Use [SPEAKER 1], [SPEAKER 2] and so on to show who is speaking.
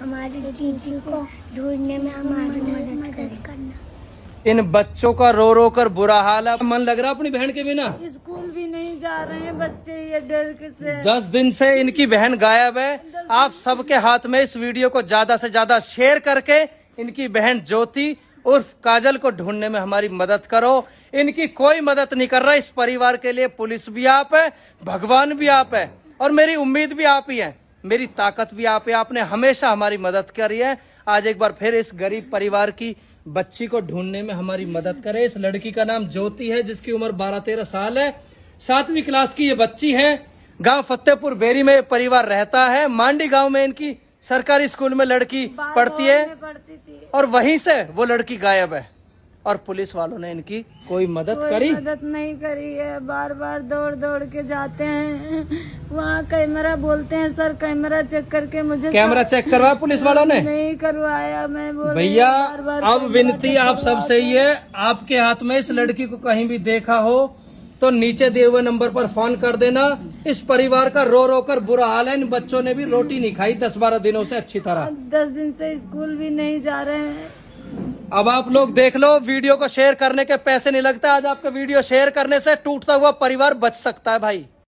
[SPEAKER 1] हमारी दीदी को ढूंढने में हमारी मदद करना
[SPEAKER 2] इन बच्चों का रो रो कर बुरा हाल है मन लग रहा अपनी बहन के बिना
[SPEAKER 1] स्कूल भी नहीं जा रहे हैं बच्चे ये डर से
[SPEAKER 2] दस दिन से इनकी बहन गायब है आप सबके हाथ में इस वीडियो को ज्यादा से ज्यादा शेयर करके इनकी बहन ज्योति उर्फ काजल को ढूंढने में हमारी मदद करो इनकी कोई मदद नहीं कर रहा इस परिवार के लिए पुलिस भी आप है भगवान भी आप है और मेरी उम्मीद भी आप ही है मेरी ताकत भी आप है आपने हमेशा हमारी मदद करी है आज एक बार फिर इस गरीब परिवार की बच्ची को ढूंढने में हमारी मदद करे इस लड़की का नाम ज्योति है जिसकी उम्र बारह तेरह साल है सातवीं क्लास की ये बच्ची है गांव फतेहपुर बेरी में परिवार रहता है मांडी गांव में इनकी सरकारी स्कूल में लड़की पढ़ती है
[SPEAKER 1] पढ़ती और
[SPEAKER 2] वहीं से वो लड़की गायब है और पुलिस वालों ने इनकी कोई मदद कोई करी मदद
[SPEAKER 1] नहीं करी है बार बार दौड़ दौड़ के जाते हैं वहाँ कैमरा बोलते हैं सर कैमरा चेक करके मुझे कैमरा चेक करवाया पुलिस वालों ने नहीं करवाया मैं बोल भैया अब विनती आप सबसे ये
[SPEAKER 2] आपके हाथ में इस लड़की को कहीं भी देखा हो तो नीचे दिए हुए नंबर पर फोन कर देना इस परिवार का रो रो कर बुरा हाल है इन बच्चों ने भी रोटी नहीं खाई दस बारह दिनों से अच्छी तरह
[SPEAKER 1] दस दिन से स्कूल भी नहीं जा रहे हैं
[SPEAKER 2] अब आप लोग देख लो वीडियो को शेयर करने के पैसे नहीं लगता आज आपका वीडियो शेयर करने से टूटता हुआ परिवार बच सकता है भाई